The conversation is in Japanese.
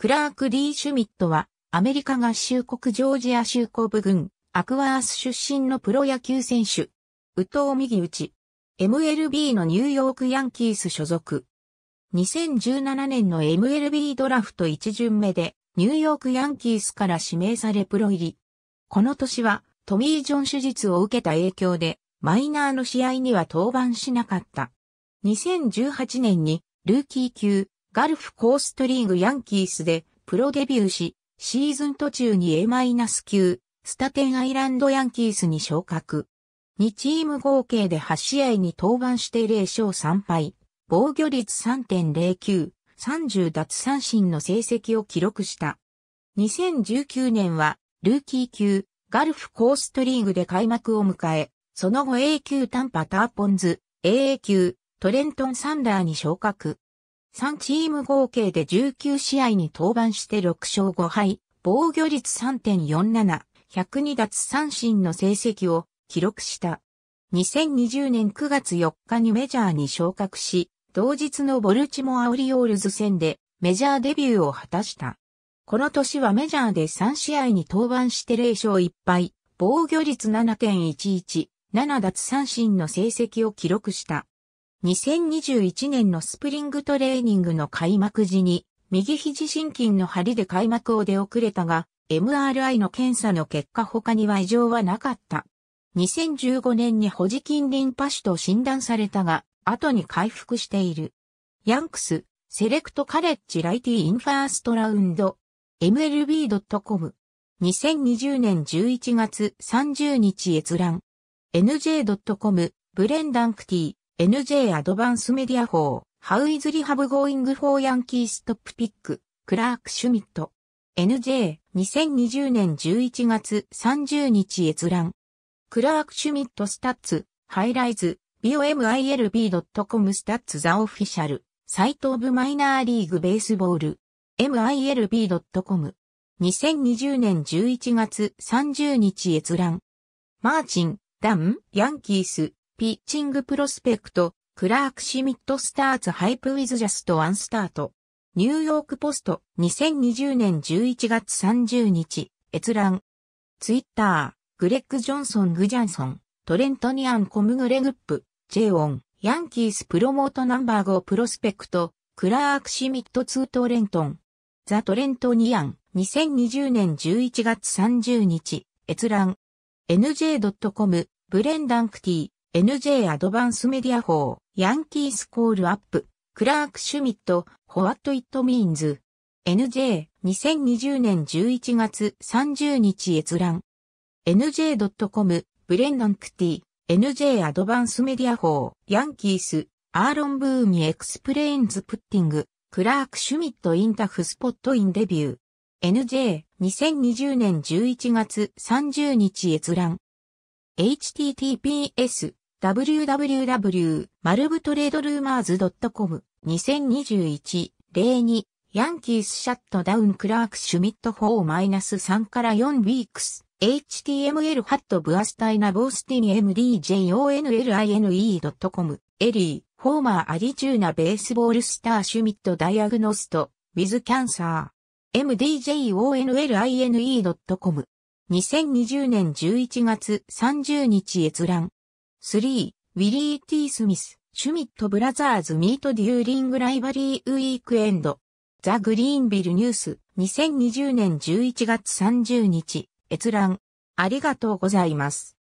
クラーク・ D・ シュミットは、アメリカ合衆国ジョージア州後部軍、アクワース出身のプロ野球選手。宇藤右打ち。MLB のニューヨークヤンキース所属。2017年の MLB ドラフト1巡目で、ニューヨークヤンキースから指名されプロ入り。この年は、トミー・ジョン手術を受けた影響で、マイナーの試合には登板しなかった。2018年に、ルーキー級、ガルフコーストリーグヤンキースでプロデビューし、シーズン途中に A- 級、スタテンアイランドヤンキースに昇格。2チーム合計で8試合に登板して0勝3敗、防御率3.09、30奪三振の成績を記録した。2019年は、ルーキー級、ガルフコーストリーグで開幕を迎え、その後 A 級タンパターポンズ、AA 級、トレントンサンダーに昇格。3チーム合計で19試合に登板して6勝5敗、防御率3.47、102奪三振の成績を記録した。2020年9月4日にメジャーに昇格し、同日のボルチモアオリオールズ戦でメジャーデビューを果たした。この年はメジャーで3試合に登板して0勝1敗、防御率7.11、7奪三振の成績を記録した。2021年のスプリングトレーニングの開幕時に、右肘心筋の張りで開幕を出遅れたが、MRI の検査の結果他には異常はなかった。2015年に保持筋リンパ腫と診断されたが、後に回復している。ヤンクス、セレクトカレッジライティインファーストラウンド、mlb.com。2020年11月30日閲覧。nj.com、ブレンダンクティ、NJ アドバンスメディア法、How is Rehab Going for Yankee Stop Pick, クラーク・シュミット。NJ、2020年11月30日閲覧。クラーク・シュミットスタッツ、ハイライズ、bomilb.com スタッツザオフィシャル、サイトオブマイナーリーグベースボール、milb.com。2020年11月30日閲覧。マーチン、ダン、ヤンキース、ピッチングプロスペクト、クラーク・シミット・スターツ・ハイプ・ウィズ・ジャスト・ワン・スタート。ニューヨーク・ポスト、2020年11月30日、閲覧。ツイッター、グレッグ・ジョンソン・グジャンソン、トレント・ニアン・コム・グレグップ、ジェオン、ヤンキース・プロモート・ナンバー 5・ プロスペクト、クラーク・シミット・ツー・トレントン。ザ・トレント・ニアン、2020年11月30日、閲覧。nj.com、ブレンダンクティ NJ アドバンスメディア法、ヤンキースコールアップ、クラーク・シュミット、ホワット・イット・ミーンズ。NJ、2020年11月30日閲覧。NJ.com、ブレンドン・クティ、NJ アドバンスメディア法、ヤンキース、アーロン・ブーミエクスプレインズ・プッティング、クラーク・シュミット・インタフスポット・インデビュー。NJ、2020年11月30日閲覧。https www.marvtradelerumors.com2021-02 ヤンキースシャットダウンクラークシュミット4-3から4ウィークス html ハットブアスタイナボースティニ mdjonline.com エリー、フォーマーアリチューナベースボールスターシュミットダイアグノスト、ウィズキャンサー mdjonline.com 2020年11月30日閲覧3、ウィリー・ティ・スミス、シュミット・ブラザーズ・ミート・デューリング・ライバリー・ウィークエンド。ザ・グリーンビル・ニュース、2020年11月30日、閲覧。ありがとうございます。